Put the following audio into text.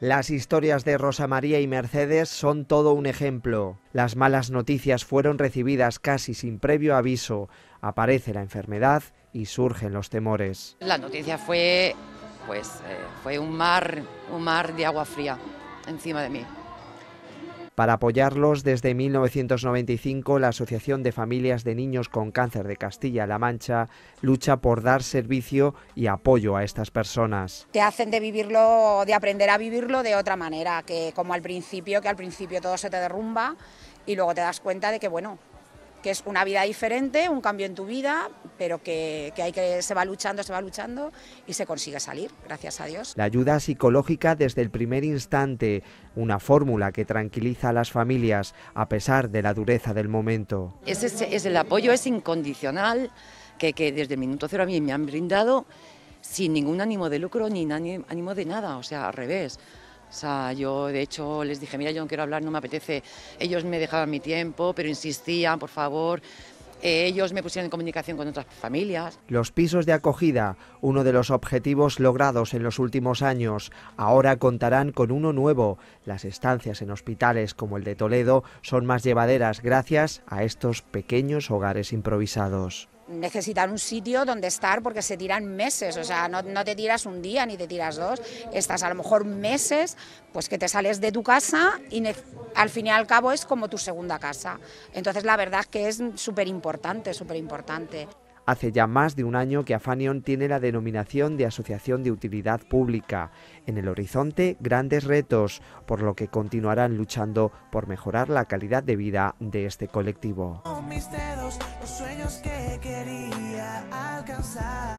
Las historias de Rosa María y Mercedes son todo un ejemplo. Las malas noticias fueron recibidas casi sin previo aviso. Aparece la enfermedad y surgen los temores. La noticia fue, pues, eh, fue un mar, un mar de agua fría encima de mí. Para apoyarlos, desde 1995 la Asociación de Familias de Niños con Cáncer de Castilla-La Mancha lucha por dar servicio y apoyo a estas personas. Te hacen de vivirlo, de aprender a vivirlo de otra manera, que como al principio, que al principio todo se te derrumba y luego te das cuenta de que bueno, que es una vida diferente, un cambio en tu vida, pero que, que, hay que se va luchando, se va luchando y se consigue salir, gracias a Dios. La ayuda psicológica desde el primer instante, una fórmula que tranquiliza a las familias a pesar de la dureza del momento. Es, el apoyo es incondicional que, que desde el minuto cero a mí me han brindado sin ningún ánimo de lucro ni ánimo de nada, o sea, al revés yo de hecho les dije, mira, yo no quiero hablar, no me apetece. Ellos me dejaban mi tiempo, pero insistían, por favor. Eh, ellos me pusieron en comunicación con otras familias. Los pisos de acogida, uno de los objetivos logrados en los últimos años, ahora contarán con uno nuevo. Las estancias en hospitales como el de Toledo son más llevaderas gracias a estos pequeños hogares improvisados necesitan un sitio donde estar porque se tiran meses, o sea, no, te tiras un día ni te tiras dos, estás a lo mejor meses, pues que te sales de tu casa y al fin y al cabo es como tu segunda casa. Entonces la verdad que es súper importante, súper importante. Hace ya más de un año que Afanion tiene la denominación de Asociación de Utilidad Pública. En el horizonte, grandes retos, por lo que continuarán luchando por mejorar la calidad de vida de este colectivo quería alcanzar.